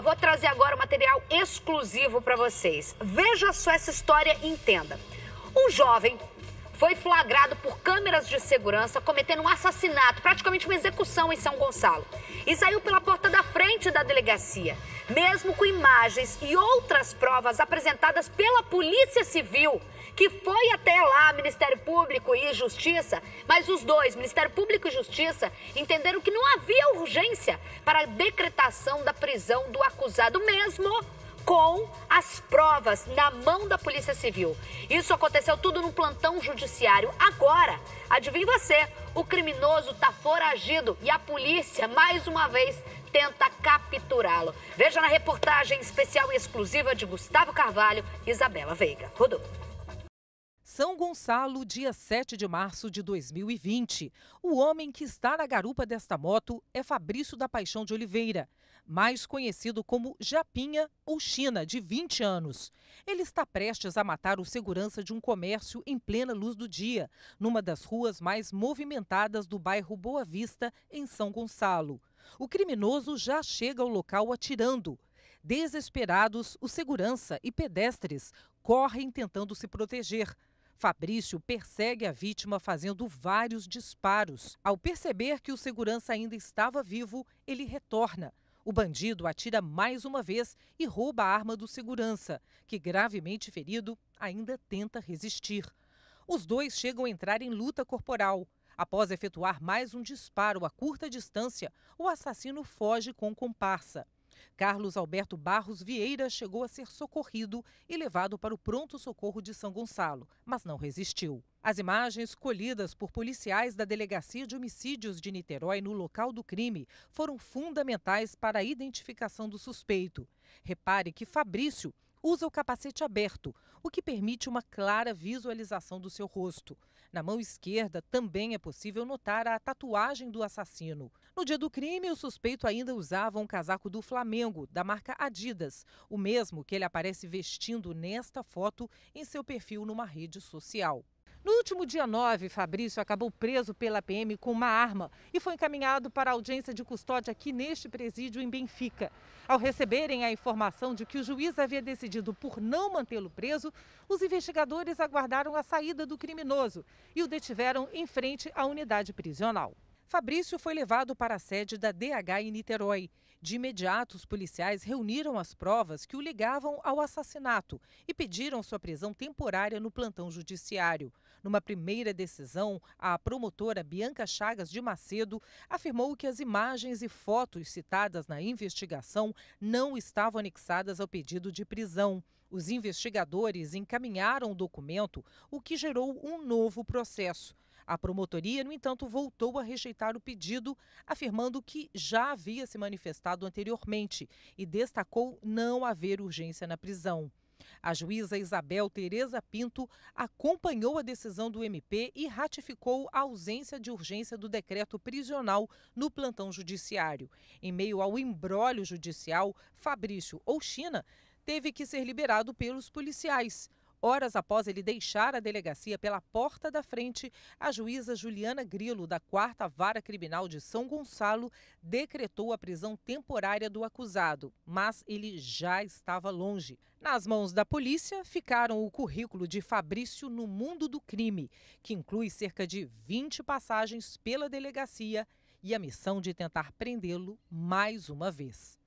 Eu vou trazer agora um material exclusivo para vocês. Veja só essa história e entenda. Um jovem foi flagrado por câmeras de segurança cometendo um assassinato, praticamente uma execução em São Gonçalo. E saiu pela porta da frente da delegacia mesmo com imagens e outras provas apresentadas pela Polícia Civil, que foi até lá, Ministério Público e Justiça, mas os dois, Ministério Público e Justiça, entenderam que não havia urgência para a decretação da prisão do acusado, mesmo com as provas na mão da Polícia Civil. Isso aconteceu tudo no plantão judiciário. Agora, adivinha você, o criminoso está foragido e a polícia, mais uma vez, tenta capturá-lo. Veja na reportagem especial e exclusiva de Gustavo Carvalho e Isabela Veiga. Rodolfo. São Gonçalo, dia 7 de março de 2020. O homem que está na garupa desta moto é Fabrício da Paixão de Oliveira, mais conhecido como Japinha ou China, de 20 anos. Ele está prestes a matar o segurança de um comércio em plena luz do dia, numa das ruas mais movimentadas do bairro Boa Vista, em São Gonçalo. O criminoso já chega ao local atirando. Desesperados, o segurança e pedestres correm tentando se proteger. Fabrício persegue a vítima fazendo vários disparos. Ao perceber que o segurança ainda estava vivo, ele retorna. O bandido atira mais uma vez e rouba a arma do segurança, que, gravemente ferido, ainda tenta resistir. Os dois chegam a entrar em luta corporal. Após efetuar mais um disparo a curta distância, o assassino foge com comparsa. Carlos Alberto Barros Vieira chegou a ser socorrido e levado para o pronto-socorro de São Gonçalo, mas não resistiu. As imagens colhidas por policiais da Delegacia de Homicídios de Niterói no local do crime foram fundamentais para a identificação do suspeito. Repare que Fabrício usa o capacete aberto, o que permite uma clara visualização do seu rosto. Na mão esquerda também é possível notar a tatuagem do assassino. No dia do crime, o suspeito ainda usava um casaco do Flamengo, da marca Adidas, o mesmo que ele aparece vestindo nesta foto em seu perfil numa rede social. No último dia 9, Fabrício acabou preso pela PM com uma arma e foi encaminhado para audiência de custódia aqui neste presídio em Benfica. Ao receberem a informação de que o juiz havia decidido por não mantê-lo preso, os investigadores aguardaram a saída do criminoso e o detiveram em frente à unidade prisional. Fabrício foi levado para a sede da DH em Niterói. De imediato, os policiais reuniram as provas que o ligavam ao assassinato e pediram sua prisão temporária no plantão judiciário. Numa primeira decisão, a promotora Bianca Chagas de Macedo afirmou que as imagens e fotos citadas na investigação não estavam anexadas ao pedido de prisão. Os investigadores encaminharam o documento, o que gerou um novo processo. A promotoria, no entanto, voltou a rejeitar o pedido, afirmando que já havia se manifestado anteriormente e destacou não haver urgência na prisão. A juíza Isabel Tereza Pinto acompanhou a decisão do MP e ratificou a ausência de urgência do decreto prisional no plantão judiciário. Em meio ao embrólio judicial, Fabrício Ouchina teve que ser liberado pelos policiais. Horas após ele deixar a delegacia pela porta da frente, a juíza Juliana Grilo, da 4 Vara Criminal de São Gonçalo, decretou a prisão temporária do acusado, mas ele já estava longe. Nas mãos da polícia ficaram o currículo de Fabrício no mundo do crime, que inclui cerca de 20 passagens pela delegacia e a missão de tentar prendê-lo mais uma vez.